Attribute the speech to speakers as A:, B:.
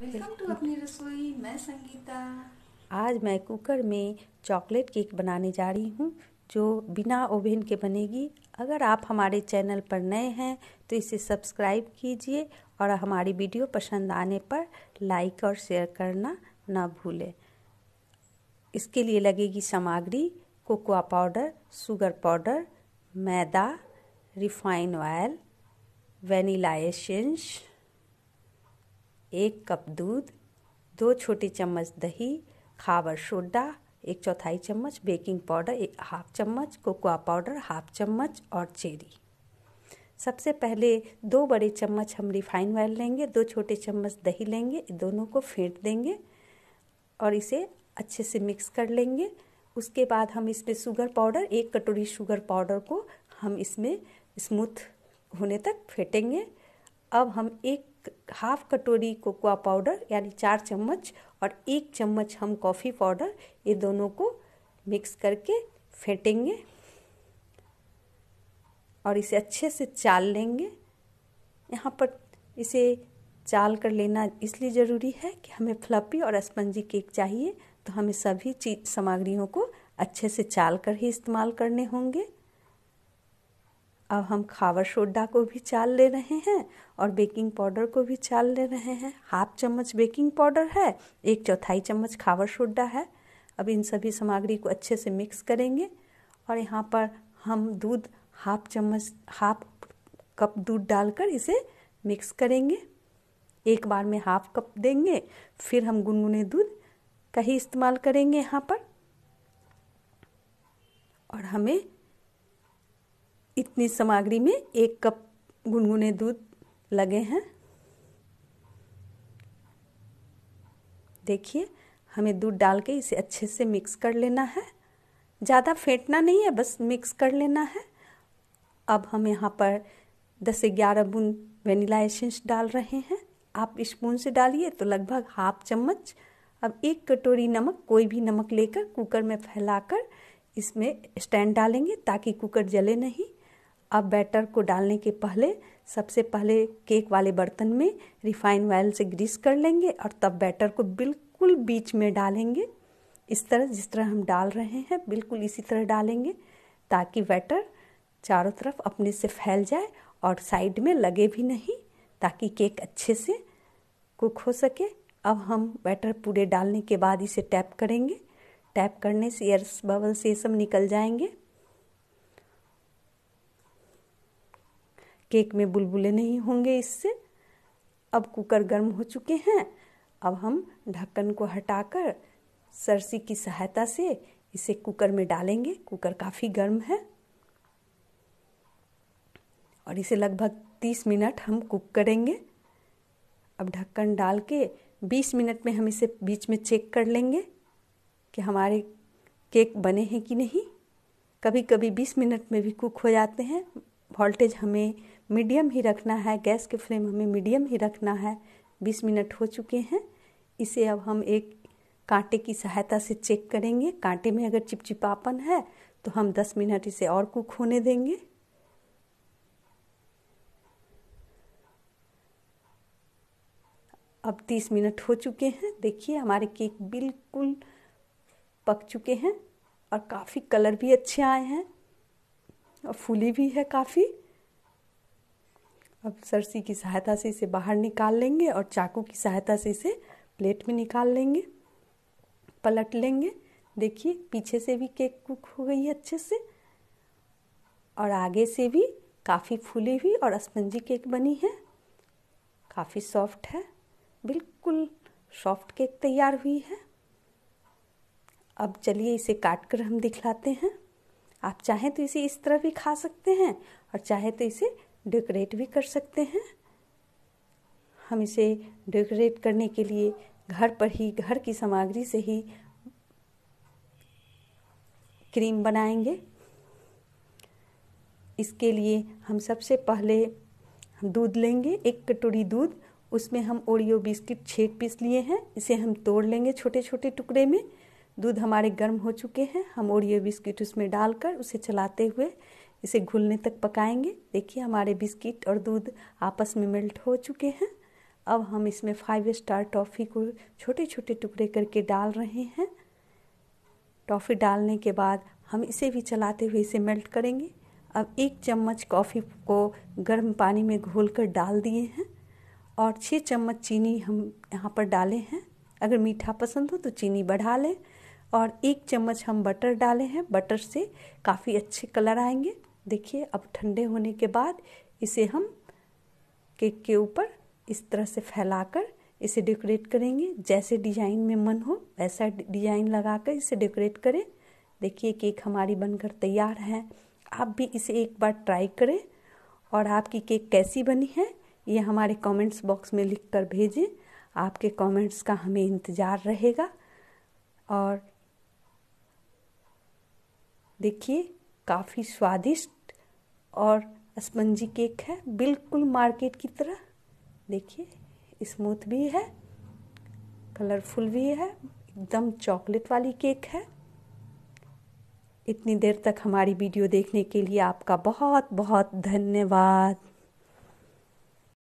A: welcome to अपनी रसोई मैं संगीता आज मैं कुकर में चॉकलेट केक बनाने जा रही हूँ जो बिना ओवन के बनेगी अगर आप हमारे चैनल पर नए हैं तो इसे सब्सक्राइब कीजिए और हमारी वीडियो पसंद आने पर लाइक और शेयर करना ना भूलें इसके लिए लगेगी सामग्री कोकोआ पाउडर शुगर पाउडर मैदा रिफाइन ऑयल वनीला एसेंस एक कप दूध दो छोटी चम्मच दही खावर सोडा एक चौथाई चम्मच बेकिंग पाउडर एक हाफ चम्मच कोकोआ पाउडर हाफ चम्मच और चेरी सबसे पहले दो बड़े चम्मच हम रिफाइन ऑयल लेंगे दो छोटे चम्मच दही लेंगे दोनों को फेंट देंगे और इसे अच्छे से मिक्स कर लेंगे उसके बाद हम इसमें शुगर पाउडर एक कटोरी शुगर पाउडर को हम इसमें स्मूथ होने तक फेंटेंगे अब हम एक हाफ कटोरी कोकोआ पाउडर यानी चार चम्मच और एक चम्मच हम कॉफ़ी पाउडर ये दोनों को मिक्स करके फेंटेंगे और इसे अच्छे से चाल लेंगे यहाँ पर इसे चाल कर लेना इसलिए ज़रूरी है कि हमें फ्लपी और स्पंजी केक चाहिए तो हमें सभी चीज सामग्रियों को अच्छे से चाल कर ही इस्तेमाल करने होंगे अब हम खावर सोडा को भी चाल ले रहे हैं और बेकिंग पाउडर को भी चाल ले रहे हैं हाफ चम्मच बेकिंग पाउडर है एक चौथाई चम्मच खावर सोडा है अब इन सभी सामग्री को अच्छे से मिक्स करेंगे और यहाँ पर हम दूध हाफ चम्मच हाफ कप दूध डालकर इसे मिक्स करेंगे एक बार में हाफ कप देंगे फिर हम गुनगुने दूध का ही इस्तेमाल करेंगे यहाँ पर और हमें इतनी सामग्री में एक कप गुनगुने दूध लगे हैं देखिए हमें दूध डाल के इसे अच्छे से मिक्स कर लेना है ज़्यादा फेंटना नहीं है बस मिक्स कर लेना है अब हम यहाँ पर दस ग्यारह बूंद वेनिला एसेंस डाल रहे हैं आप स्पून से डालिए तो लगभग हाफ चम्मच अब एक कटोरी नमक कोई भी नमक लेकर कुकर में फैलाकर इसमें स्टैंड डालेंगे ताकि कुकर जले नहीं अब बैटर को डालने के पहले सबसे पहले केक वाले बर्तन में रिफाइन ऑयल से ग्रीस कर लेंगे और तब बैटर को बिल्कुल बीच में डालेंगे इस तरह जिस तरह हम डाल रहे हैं बिल्कुल इसी तरह डालेंगे ताकि बैटर चारों तरफ अपने से फैल जाए और साइड में लगे भी नहीं ताकि केक अच्छे से कुक हो सके अब हम बैटर पूरे डालने के बाद इसे टैप करेंगे टैप करने से एयर बबल से ये सब निकल जाएंगे केक में बुलबुले नहीं होंगे इससे अब कुकर गर्म हो चुके हैं अब हम ढक्कन को हटाकर सरसी की सहायता से इसे कुकर में डालेंगे कुकर काफ़ी गर्म है और इसे लगभग तीस मिनट हम कुक करेंगे अब ढक्कन डाल के बीस मिनट में हम इसे बीच में चेक कर लेंगे कि हमारे केक बने हैं कि नहीं कभी कभी बीस मिनट में भी कुक हो जाते हैं वोल्टेज हमें मीडियम ही रखना है गैस के फ्लेम हमें मीडियम ही रखना है बीस मिनट हो चुके हैं इसे अब हम एक कांटे की सहायता से चेक करेंगे कांटे में अगर चिपचिपापन है तो हम दस मिनट इसे और कुक होने देंगे अब तीस मिनट हो चुके हैं देखिए हमारे केक बिल्कुल पक चुके हैं और काफ़ी कलर भी अच्छे आए हैं और फूली भी है काफ़ी अब सरसी की सहायता से इसे बाहर निकाल लेंगे और चाकू की सहायता से इसे प्लेट में निकाल लेंगे पलट लेंगे देखिए पीछे से भी केक कुक हो गई है अच्छे से और आगे से भी काफ़ी फूली हुई और स्पंजी केक बनी है काफ़ी सॉफ्ट है बिल्कुल सॉफ्ट केक तैयार हुई है अब चलिए इसे काट कर हम दिखलाते हैं आप चाहें तो इसे इस तरह भी खा सकते हैं और चाहे तो इसे डेकोरेट भी कर सकते हैं हम इसे डेकोरेट करने के लिए घर पर ही घर की सामग्री से ही क्रीम बनाएंगे इसके लिए हम सबसे पहले हम दूध लेंगे एक कटोरी दूध उसमें हम ओरियो बिस्किट छः पीस लिए हैं इसे हम तोड़ लेंगे छोटे छोटे टुकड़े में दूध हमारे गर्म हो चुके हैं हम ओरियो बिस्किट उसमें डालकर उसे चलाते हुए इसे घुलने तक पकाएंगे देखिए हमारे बिस्किट और दूध आपस में मेल्ट हो चुके हैं अब हम इसमें फाइव स्टार टॉफ़ी को छोटे छोटे टुकड़े करके डाल रहे हैं टॉफ़ी डालने के बाद हम इसे भी चलाते हुए इसे मेल्ट करेंगे अब एक चम्मच कॉफ़ी को गर्म पानी में घोल कर डाल दिए हैं और छः चम्मच चीनी हम यहाँ पर डाले हैं अगर मीठा पसंद हो तो चीनी बढ़ा लें और एक चम्मच हम बटर डाले हैं बटर से काफ़ी अच्छे कलर आएंगे देखिए अब ठंडे होने के बाद इसे हम केक के ऊपर इस तरह से फैलाकर इसे डेकोरेट करेंगे जैसे डिजाइन में मन हो वैसा डिजाइन लगाकर इसे डेकोरेट करें देखिए केक हमारी बनकर तैयार है आप भी इसे एक बार ट्राई करें और आपकी केक कैसी बनी है ये हमारे कमेंट्स बॉक्स में लिख कर भेजें आपके कमेंट्स का हमें इंतज़ार रहेगा और देखिए काफ़ी स्वादिष्ट और स्पंजी केक है बिल्कुल मार्केट की तरह देखिए स्मूथ भी है कलरफुल भी है एकदम चॉकलेट वाली केक है इतनी देर तक हमारी वीडियो देखने के लिए आपका बहुत बहुत धन्यवाद